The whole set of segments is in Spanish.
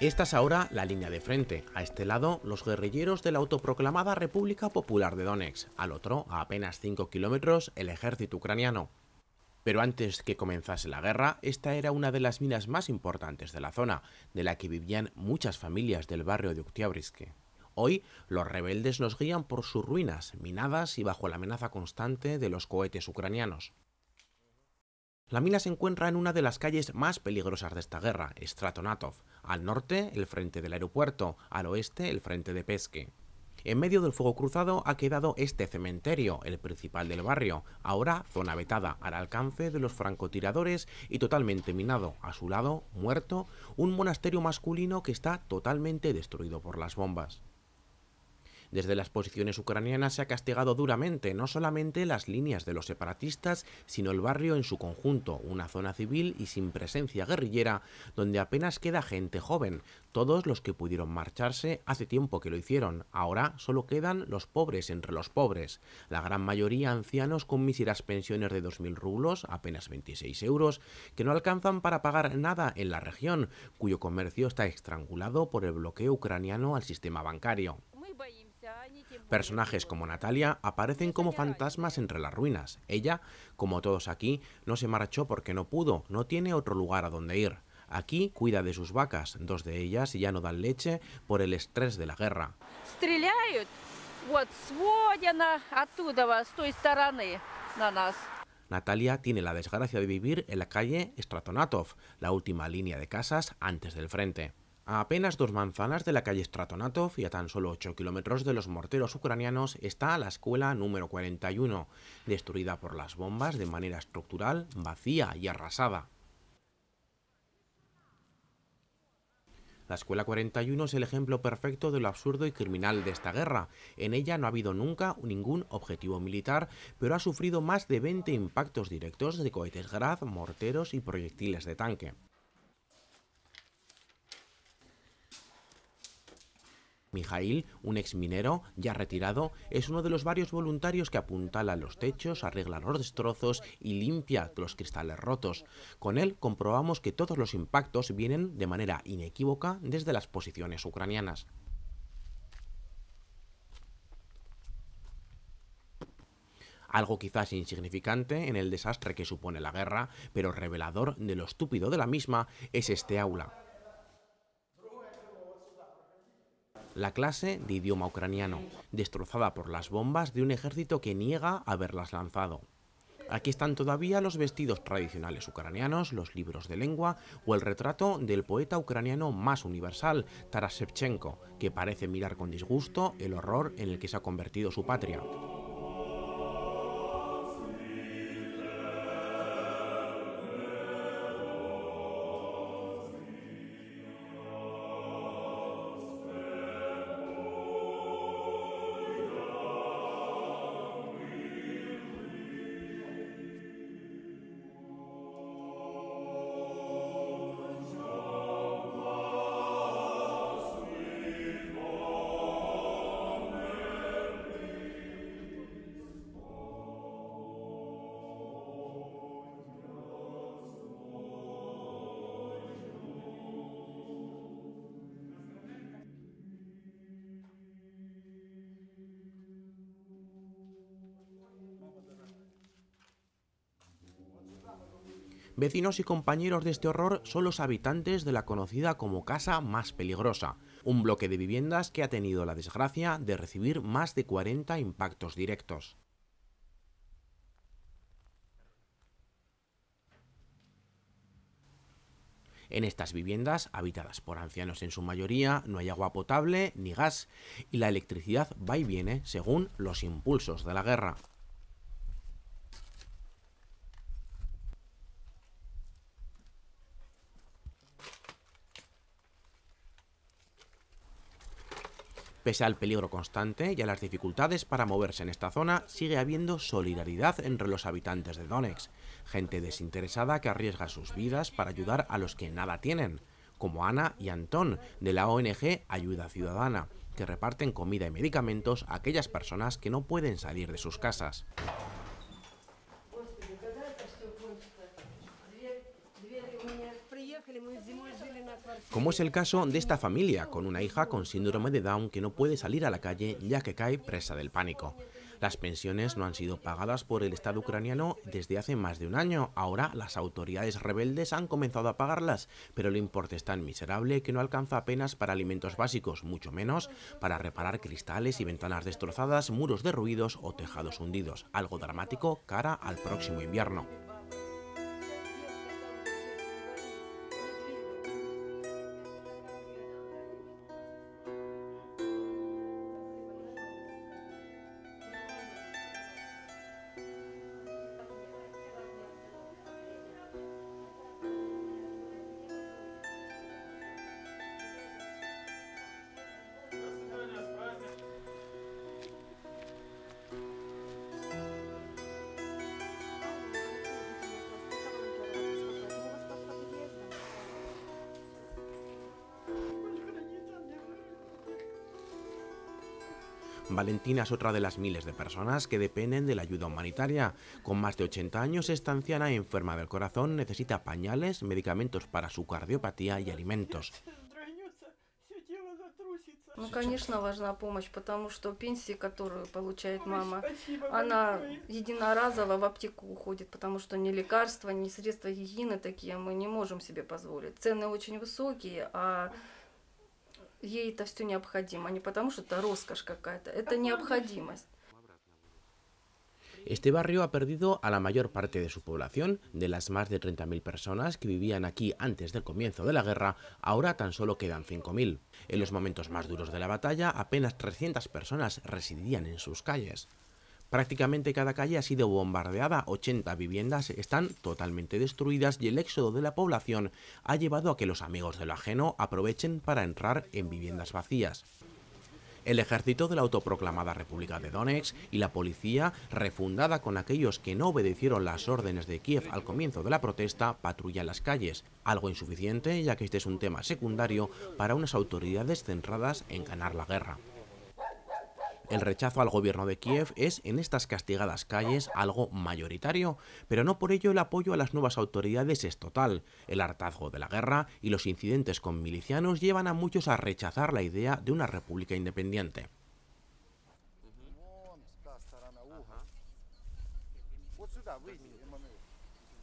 Esta es ahora la línea de frente. A este lado, los guerrilleros de la autoproclamada República Popular de Donetsk. Al otro, a apenas 5 kilómetros, el ejército ucraniano. Pero antes que comenzase la guerra, esta era una de las minas más importantes de la zona, de la que vivían muchas familias del barrio de Uktiabriske. Hoy, los rebeldes nos guían por sus ruinas, minadas y bajo la amenaza constante de los cohetes ucranianos. La mina se encuentra en una de las calles más peligrosas de esta guerra, Stratonatov, al norte el frente del aeropuerto, al oeste el frente de Pesque. En medio del fuego cruzado ha quedado este cementerio, el principal del barrio, ahora zona vetada, al alcance de los francotiradores y totalmente minado. A su lado, muerto, un monasterio masculino que está totalmente destruido por las bombas. Desde las posiciones ucranianas se ha castigado duramente no solamente las líneas de los separatistas, sino el barrio en su conjunto, una zona civil y sin presencia guerrillera, donde apenas queda gente joven. Todos los que pudieron marcharse hace tiempo que lo hicieron, ahora solo quedan los pobres entre los pobres, la gran mayoría ancianos con míseras pensiones de 2.000 rublos, apenas 26 euros, que no alcanzan para pagar nada en la región, cuyo comercio está estrangulado por el bloqueo ucraniano al sistema bancario. Personajes como Natalia aparecen como fantasmas entre las ruinas. Ella, como todos aquí, no se marchó porque no pudo, no tiene otro lugar a donde ir. Aquí cuida de sus vacas, dos de ellas ya no dan leche por el estrés de la guerra. Natalia tiene la desgracia de vivir en la calle Stratonatov, la última línea de casas antes del frente. A apenas dos manzanas de la calle Stratonatov y a tan solo 8 kilómetros de los morteros ucranianos está la escuela número 41, destruida por las bombas de manera estructural, vacía y arrasada. La Escuela 41 es el ejemplo perfecto de lo absurdo y criminal de esta guerra. En ella no ha habido nunca ningún objetivo militar, pero ha sufrido más de 20 impactos directos de cohetes Grad, morteros y proyectiles de tanque. Mijail, un ex minero ya retirado, es uno de los varios voluntarios que apuntala los techos, arregla los destrozos y limpia los cristales rotos. Con él comprobamos que todos los impactos vienen de manera inequívoca desde las posiciones ucranianas. algo quizás insignificante en el desastre que supone la guerra, pero revelador de lo estúpido de la misma, es este aula. la clase de idioma ucraniano, destrozada por las bombas de un ejército que niega haberlas lanzado. Aquí están todavía los vestidos tradicionales ucranianos, los libros de lengua o el retrato del poeta ucraniano más universal, Taras Shevchenko, que parece mirar con disgusto el horror en el que se ha convertido su patria. Vecinos y compañeros de este horror son los habitantes de la conocida como Casa Más Peligrosa, un bloque de viviendas que ha tenido la desgracia de recibir más de 40 impactos directos. En estas viviendas, habitadas por ancianos en su mayoría, no hay agua potable ni gas, y la electricidad va y viene según los impulsos de la guerra. Pese al peligro constante y a las dificultades para moverse en esta zona, sigue habiendo solidaridad entre los habitantes de Donetsk, gente desinteresada que arriesga sus vidas para ayudar a los que nada tienen, como Ana y Antón de la ONG Ayuda Ciudadana, que reparten comida y medicamentos a aquellas personas que no pueden salir de sus casas. como es el caso de esta familia, con una hija con síndrome de Down que no puede salir a la calle ya que cae presa del pánico. Las pensiones no han sido pagadas por el Estado ucraniano desde hace más de un año. Ahora las autoridades rebeldes han comenzado a pagarlas, pero el importe es tan miserable que no alcanza apenas para alimentos básicos, mucho menos para reparar cristales y ventanas destrozadas, muros derruidos o tejados hundidos, algo dramático cara al próximo invierno. Valentina es otra de las miles de personas que dependen de la ayuda humanitaria. Con más de 80 años, esta anciana enferma del corazón necesita pañales, medicamentos para su cardiopatía y alimentos. Ну, конечно, важна помощь, потому что пенсии, которую получает мама, она единоразово в аптеку уходит, потому что ни лекарства, ни средства гигиены такие мы не можем себе позволить. Цены очень высокие, а este barrio ha perdido a la mayor parte de su población, de las más de 30.000 personas que vivían aquí antes del comienzo de la guerra, ahora tan solo quedan 5.000. En los momentos más duros de la batalla, apenas 300 personas residían en sus calles. Prácticamente cada calle ha sido bombardeada, 80 viviendas están totalmente destruidas y el éxodo de la población ha llevado a que los amigos de lo ajeno aprovechen para entrar en viviendas vacías. El ejército de la autoproclamada República de Donetsk y la policía, refundada con aquellos que no obedecieron las órdenes de Kiev al comienzo de la protesta, patrulla las calles, algo insuficiente ya que este es un tema secundario para unas autoridades centradas en ganar la guerra. El rechazo al gobierno de Kiev es en estas castigadas calles algo mayoritario, pero no por ello el apoyo a las nuevas autoridades es total. El hartazgo de la guerra y los incidentes con milicianos llevan a muchos a rechazar la idea de una república independiente.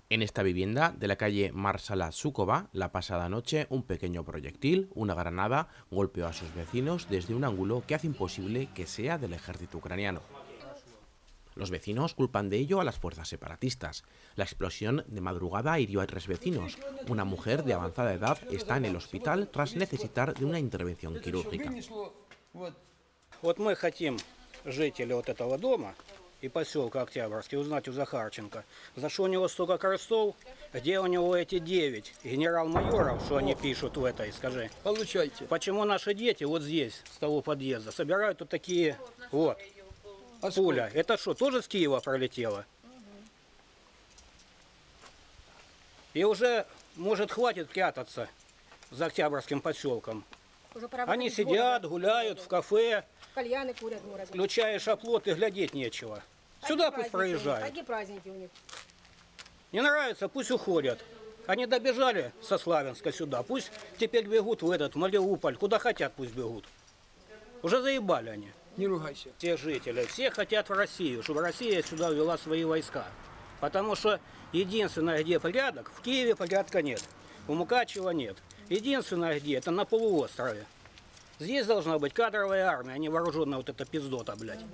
En esta vivienda de la calle Marsala Sukova, la pasada noche, un pequeño proyectil, una granada, golpeó a sus vecinos desde un ángulo que hace imposible que sea del ejército ucraniano. Los vecinos culpan de ello a las fuerzas separatistas. La explosión de madrugada hirió a tres vecinos. Una mujer de avanzada edad está en el hospital tras necesitar de una intervención quirúrgica. и поселка Октябрьский, узнать у Захарченко, за что у него столько крестов, где у него эти девять генерал-майоров, что они пишут в этой, скажи. Получайте. Почему наши дети вот здесь, с того подъезда, собирают вот такие, вот, а пуля. Это что, тоже с Киева пролетело? И уже, может, хватит прятаться за Октябрьским поселком. Они сидят, гуляют в кафе. Кальяны курят в городе. Включаешь оплот и глядеть нечего. А сюда пусть проезжают. Какие праздники у них. Не нравится, пусть уходят. Они добежали со Славянска сюда. Пусть теперь бегут в этот, в Мариуполь. Куда хотят, пусть бегут. Уже заебали они. Не ругайся. Все жители, все хотят в Россию, чтобы Россия сюда ввела свои войска. Потому что единственное, где порядок, в Киеве порядка нет. У Мукачева нет. Единственное, где, это на полуострове. Здесь должна быть кадровая армия, а не вооруженная вот эта пиздота, блядь.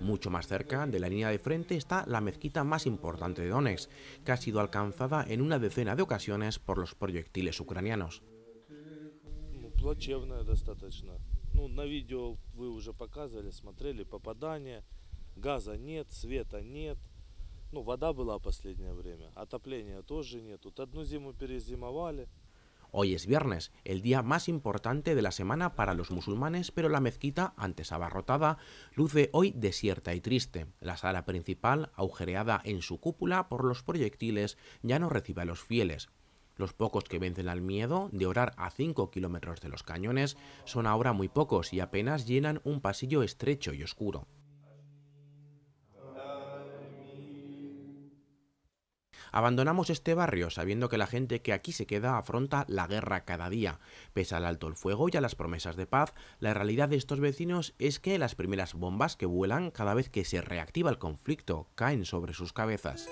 Mucho más cerca de la línea de frente está la mezquita más importante de Donetsk, que ha sido alcanzada en una decena de ocasiones por los proyectiles ucranianos. Ну, вода была последнее время, отопления тоже нет. Тут одну зиму перезимовали, Hoy es viernes, el día más importante de la semana para los musulmanes, pero la mezquita, antes abarrotada, luce hoy desierta y triste. La sala principal, agujereada en su cúpula por los proyectiles, ya no recibe a los fieles. Los pocos que vencen al miedo de orar a 5 kilómetros de los cañones son ahora muy pocos y apenas llenan un pasillo estrecho y oscuro. Abandonamos este barrio sabiendo que la gente que aquí se queda afronta la guerra cada día. Pese al alto el fuego y a las promesas de paz, la realidad de estos vecinos es que las primeras bombas que vuelan cada vez que se reactiva el conflicto caen sobre sus cabezas.